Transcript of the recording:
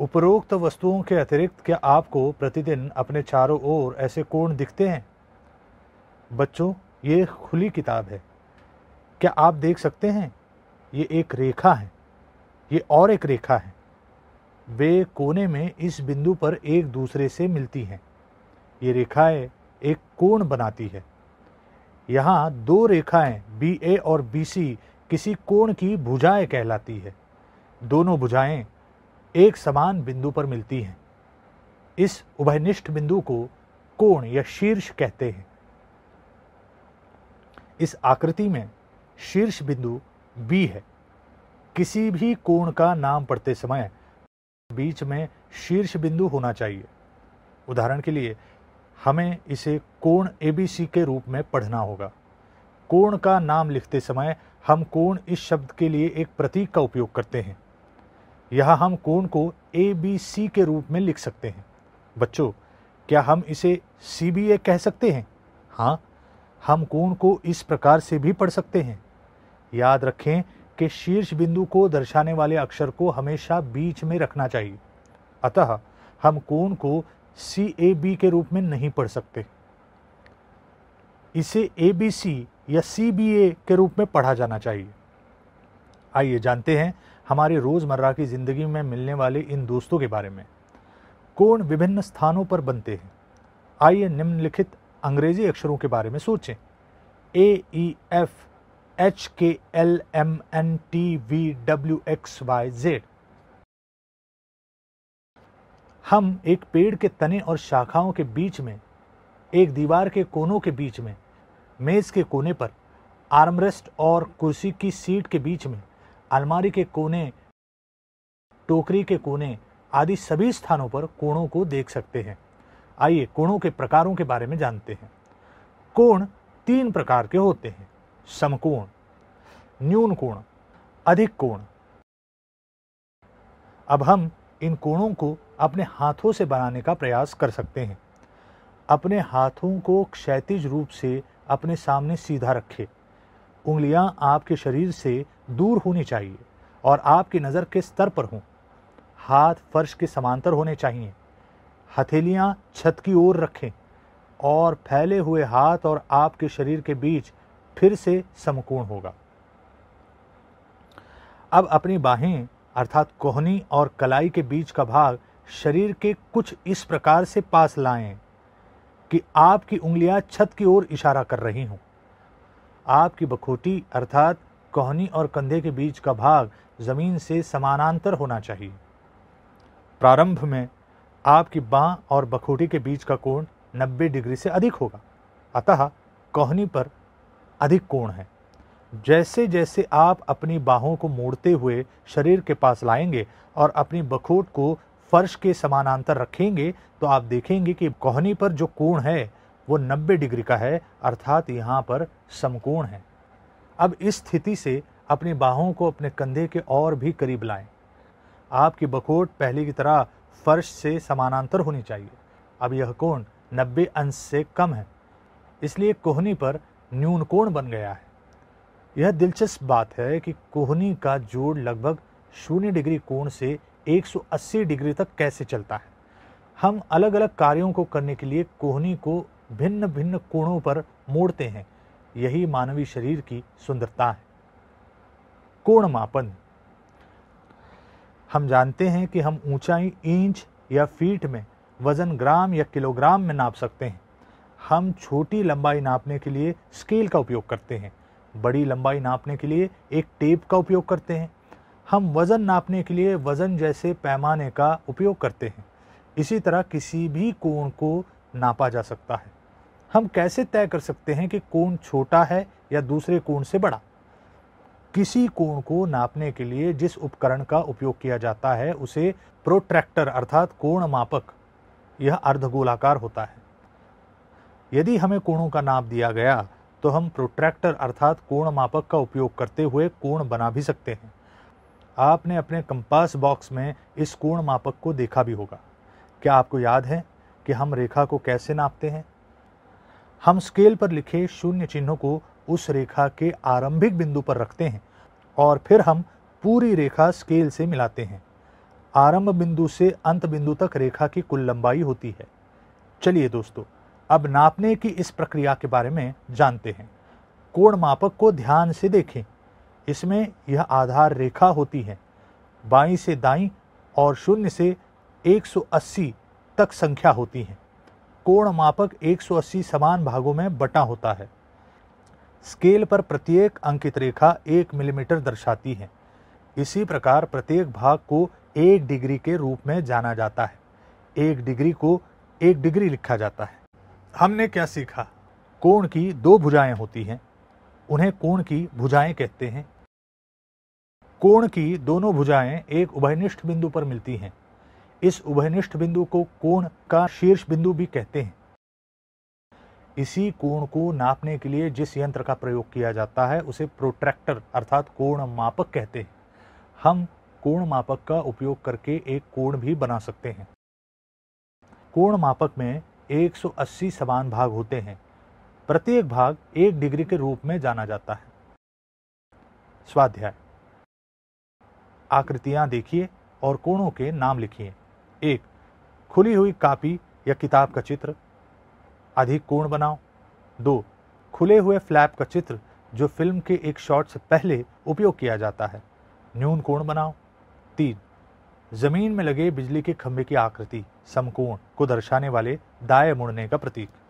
उपरोक्त वस्तुओं के अतिरिक्त क्या आपको प्रतिदिन अपने चारों ओर ऐसे कोण दिखते हैं बच्चों ये खुली किताब है क्या आप देख सकते हैं ये एक रेखा है ये और एक रेखा है वे कोने में इस बिंदु पर एक दूसरे से मिलती हैं ये रेखाएं एक कोण बनाती है यहाँ दो रेखाएं बी ए और बी सी किसी कोण की भुजाएं कहलाती है दोनों भुजाएं एक समान बिंदु पर मिलती हैं इस उभयनिष्ठ बिंदु को कोण या शीर्ष कहते हैं इस आकृति में शीर्ष बिंदु बी है किसी भी कोण का नाम पढ़ते समय बीच में शीर्ष बिंदु होना चाहिए उदाहरण के लिए हमें इसे कोण एबीसी के रूप में पढ़ना होगा कोण का नाम लिखते समय हम कोण इस शब्द के लिए एक प्रतीक का उपयोग करते हैं यहाँ हम कोण को ए बी सी के रूप में लिख सकते हैं बच्चों क्या हम इसे सी बी ए कह सकते हैं हाँ हम कोण को इस प्रकार से भी पढ़ सकते हैं याद रखें कि शीर्ष बिंदु को दर्शाने वाले अक्षर को हमेशा बीच में रखना चाहिए अतः हम कोण को सी ए बी के रूप में नहीं पढ़ सकते इसे ए बी सी या सी बी ए के रूप में पढ़ा जाना चाहिए आइए जानते हैं हमारे रोज़मर्रा की ज़िंदगी में मिलने वाले इन दोस्तों के बारे में कोण विभिन्न स्थानों पर बनते हैं आइए निम्नलिखित अंग्रेजी अक्षरों के बारे में सोचें A E F H K L M N T V W X Y Z हम एक पेड़ के तने और शाखाओं के बीच में एक दीवार के कोनों के बीच में मेज़ के कोने पर आर्मरेस्ट और कुर्सी की सीट के बीच में अलमारी के कोने टोकरी के कोने आदि सभी स्थानों पर कोणों को देख सकते हैं आइए कोणों के प्रकारों के बारे में जानते हैं कोण तीन प्रकार के होते हैं समकोण न्यून कोण अधिक कोण अब हम इन कोणों को अपने हाथों से बनाने का प्रयास कर सकते हैं अपने हाथों को क्षैतिज रूप से अपने सामने सीधा रखें उंगलियां आपके शरीर से दूर होनी चाहिए और आपकी नज़र किस स्तर पर हो हाथ फर्श के समांतर होने चाहिए हथेलियाँ छत की ओर रखें और फैले हुए हाथ और आपके शरीर के बीच फिर से समकोण होगा अब अपनी बाहें अर्थात कोहनी और कलाई के बीच का भाग शरीर के कुछ इस प्रकार से पास लाएं कि आपकी उंगलियां छत की ओर इशारा कर रही हों आपकी बखोटी अर्थात कोहनी और कंधे के बीच का भाग ज़मीन से समानांतर होना चाहिए प्रारंभ में आपकी बाँ और बखूटी के बीच का कोण 90 डिग्री से अधिक होगा अतः कोहनी पर अधिक कोण है जैसे जैसे आप अपनी बाहों को मोड़ते हुए शरीर के पास लाएंगे और अपनी बखूट को फर्श के समानांतर रखेंगे तो आप देखेंगे कि कोहनी पर जो कोण है वो 90 डिग्री का है अर्थात यहाँ पर समकोण है अब इस स्थिति से अपनी बाहों को अपने कंधे के और भी करीब लाएं आपकी बकोट पहले की तरह फर्श से समानांतर होनी चाहिए अब यह कोण नब्बे अंश से कम है इसलिए कोहनी पर न्यून कोण बन गया है यह दिलचस्प बात है कि कोहनी का जोड़ लगभग शून्य डिग्री कोण से 180 डिग्री तक कैसे चलता है हम अलग अलग कार्यों को करने के लिए कोहनी को भिन्न भिन्न कोणों पर मोड़ते हैं यही मानवीय शरीर की सुंदरता है कोण मापन हम जानते हैं कि हम ऊंचाई इंच या फीट में वजन ग्राम या किलोग्राम में नाप सकते हैं हम छोटी लंबाई नापने के लिए स्केल का उपयोग करते हैं बड़ी लंबाई नापने के लिए एक टेप का उपयोग करते हैं हम वज़न नापने के लिए वज़न जैसे पैमाने का उपयोग करते हैं इसी तरह किसी भी कोण को नापा जा सकता है हम कैसे तय कर सकते हैं कि कोण छोटा है या दूसरे कोण से बड़ा किसी कोण को नापने के लिए जिस उपकरण का उपयोग किया जाता है उसे प्रोट्रैक्टर अर्थात कोण मापक यह अर्धगोलाकार होता है यदि हमें कोणों का नाप दिया गया तो हम प्रोट्रैक्टर अर्थात कोण मापक का उपयोग करते हुए कोण बना भी सकते हैं आपने अपने कंपास बॉक्स में इस कोण मापक को देखा भी होगा क्या आपको याद है कि हम रेखा को कैसे नापते हैं हम स्केल पर लिखे शून्य चिन्हों को उस रेखा के आरंभिक बिंदु पर रखते हैं और फिर हम पूरी रेखा स्केल से मिलाते हैं आरंभ बिंदु से अंत बिंदु तक रेखा की कुल लंबाई होती है चलिए दोस्तों अब नापने की इस प्रक्रिया के बारे में जानते हैं कोण मापक को ध्यान से देखें इसमें यह आधार रेखा होती है बाई से दाई और शून्य से 180 तक संख्या होती है कोण मापक 180 समान भागों में बटा होता है स्केल पर प्रत्येक अंकित रेखा एक मिलीमीटर दर्शाती है इसी प्रकार प्रत्येक भाग को एक डिग्री के रूप में जाना जाता है एक डिग्री को एक डिग्री लिखा जाता है हमने क्या सीखा कोण की दो भुजाएं होती हैं उन्हें कोण की भुजाएं कहते हैं कोण की दोनों भुजाएं एक उभयनिष्ठ बिंदु पर मिलती हैं इस उभयनिष्ठ बिंदु को कोण का शीर्ष बिंदु भी कहते हैं इसी कोण को नापने के लिए जिस यंत्र का प्रयोग किया जाता है उसे प्रोट्रैक्टर अर्थात कोण मापक कहते हैं हम कोण मापक का उपयोग करके एक कोण भी बना सकते हैं कोण मापक में 180 समान भाग होते हैं प्रत्येक भाग एक डिग्री के रूप में जाना जाता है स्वाध्याय आकृतियां देखिए और कोणों के नाम लिखिए एक खुली हुई कापी या किताब का चित्र अधिक कोण बनाओ दो खुले हुए फ्लैप का चित्र जो फिल्म के एक शॉट से पहले उपयोग किया जाता है न्यून कोण बनाओ तीन जमीन में लगे बिजली के खंभे की आकृति समकोण को दर्शाने वाले दाए मुड़ने का प्रतीक